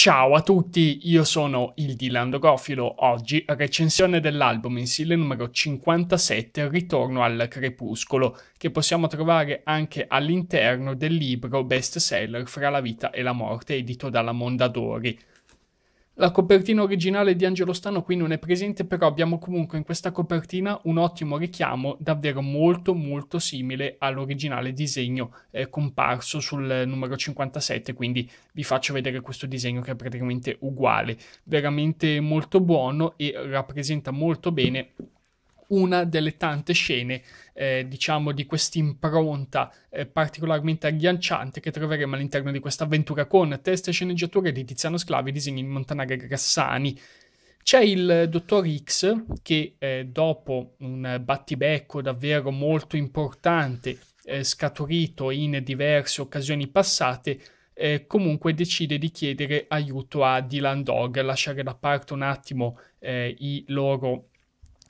Ciao a tutti, io sono il Dylan Dogofilo, oggi recensione dell'album mensile numero 57 Ritorno al crepuscolo, che possiamo trovare anche all'interno del libro bestseller Fra la vita e la morte edito dalla Mondadori. La copertina originale di Angelo Stano qui non è presente, però abbiamo comunque in questa copertina un ottimo richiamo davvero molto molto simile all'originale disegno eh, comparso sul numero 57, quindi vi faccio vedere questo disegno che è praticamente uguale, veramente molto buono e rappresenta molto bene una delle tante scene, eh, diciamo, di quest'impronta eh, particolarmente agghiacciante che troveremo all'interno di questa avventura con testa e sceneggiature di Tiziano Sclavi disegni di Montanaga Grassani. C'è il dottor X che eh, dopo un battibecco davvero molto importante eh, scaturito in diverse occasioni passate, eh, comunque decide di chiedere aiuto a Dylan Dog, lasciare da parte un attimo eh, i loro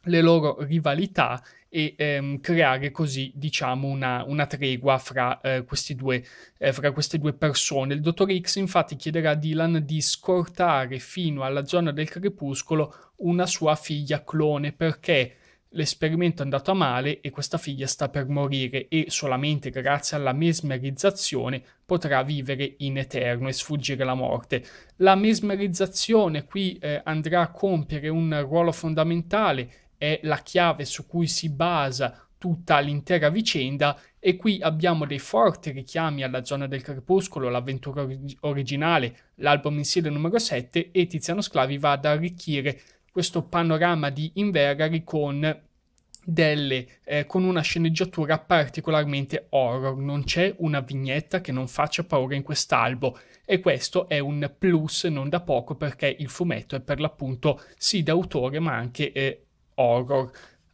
le loro rivalità e ehm, creare così, diciamo, una, una tregua fra, eh, due, eh, fra, queste due persone. Il dottor X infatti chiederà a Dylan di scortare fino alla zona del crepuscolo una sua figlia clone perché l'esperimento è andato a male e questa figlia sta per morire e solamente grazie alla mesmerizzazione potrà vivere in eterno e sfuggire la morte. La mesmerizzazione qui eh, andrà a compiere un ruolo fondamentale è la chiave su cui si basa tutta l'intera vicenda e qui abbiamo dei forti richiami alla zona del crepuscolo, l'avventura orig- originale, l'album in mensile numero 7 e Tiziano Sclavi va ad arricchire questo panorama di Invergari con, eh, con una sceneggiatura particolarmente horror, non c'è una vignetta che non faccia paura in quest'albo e questo è un plus non da poco perché il fumetto è per l'appunto sì d'autore ma anche eh, horror.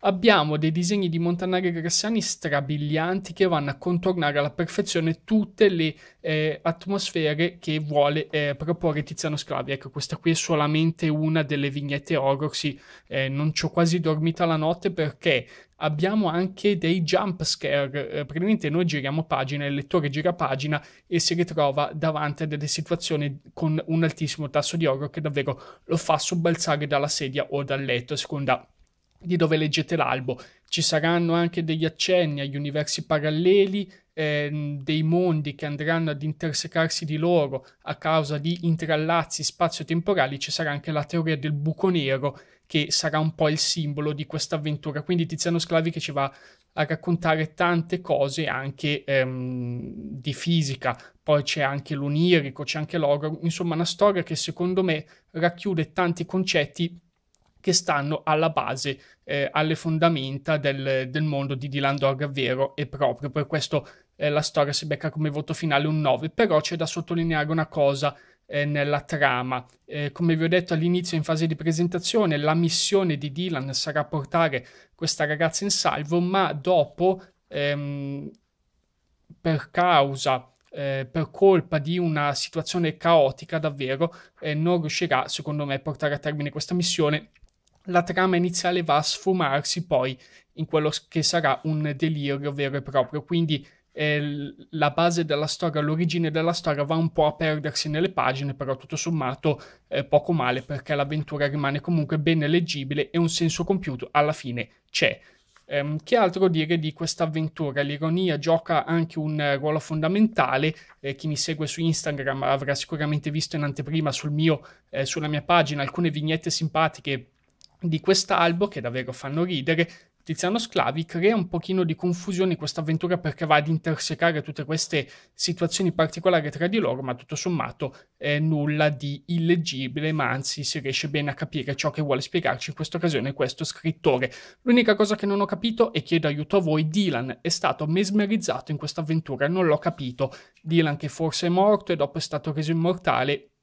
Abbiamo dei disegni di Montanari Graziani strabilianti che vanno a contornare alla perfezione tutte le eh, atmosfere che vuole eh, proporre Tiziano Sclavi. Ecco, questa qui è solamente una delle vignette horror. Sì, eh, non ci ho quasi dormita la notte perché abbiamo anche dei jump scare. Eh, praticamente noi giriamo pagina, il lettore gira pagina e si ritrova davanti a delle situazioni con un altissimo tasso di horror che davvero lo fa sobbalzare dalla sedia o dal letto, a seconda di dove leggete l'albo. Ci saranno anche degli accenni agli universi paralleli, ehm, dei mondi che andranno ad intersecarsi di loro a causa di intrallazzi spazio-temporali. Ci sarà anche la teoria del buco nero, che sarà un po' il simbolo di questa avventura. Quindi Tiziano Sclavi che ci va a raccontare tante cose anche ehm, di fisica, poi c'è anche l'onirico, c'è anche l'oro, insomma una storia che secondo me racchiude tanti concetti che stanno alla base, eh, alle fondamenta del, del, mondo di Dylan Dog vero e proprio. Per questo eh, la storia si becca come voto finale un 9, però c'è da sottolineare una cosa eh, nella trama. Eh, come vi ho detto all'inizio in fase di presentazione, la missione di Dylan sarà portare questa ragazza in salvo, ma dopo, ehm, per causa... Eh, per colpa di una situazione caotica davvero eh, non riuscirà secondo me a portare a termine questa missione la trama iniziale va a sfumarsi poi in quello che sarà un delirio vero e proprio. Quindi eh, la base della storia, l'origine della storia va un po' a perdersi nelle pagine, però tutto sommato eh, poco male perché l'avventura rimane comunque ben leggibile e un senso compiuto alla fine c'è. Eh, che altro dire di questa avventura? L'ironia gioca anche un ruolo fondamentale. Eh, chi mi segue su Instagram avrà sicuramente visto in anteprima sul mio, eh, sulla mia pagina alcune vignette simpatiche di quest'albo, che davvero fanno ridere, Tiziano Sclavi crea un pochino di confusione in questa avventura perché va ad intersecare tutte queste situazioni particolari tra di loro, ma tutto sommato è nulla di illeggibile, ma anzi si riesce bene a capire ciò che vuole spiegarci in questa occasione questo scrittore. L'unica cosa che non ho capito e chiedo aiuto a voi, Dylan è stato mesmerizzato in questa avventura, non l'ho capito. Dylan che forse è morto e dopo è stato reso immortale,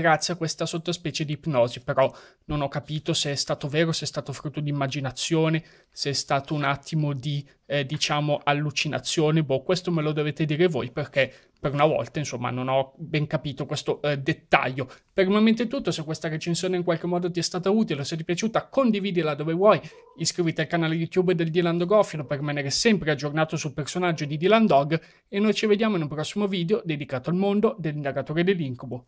grazie a questa sottospecie di ipnosi, però non ho capito se è stato vero, se è stato frutto di immaginazione, se è stato un attimo di, eh, diciamo, allucinazione, boh, questo me lo dovete dire voi perché per una volta, insomma, non ho ben capito questo eh, dettaglio. Per il momento è tutto, se questa recensione in qualche modo ti è stata utile, se ti è piaciuta, condividila dove vuoi, iscriviti al canale YouTube del Dylan Dogofilo per rimanere sempre aggiornato sul personaggio di Dylan Dog e noi ci vediamo in un prossimo video dedicato al mondo dell'indagatore dell'incubo.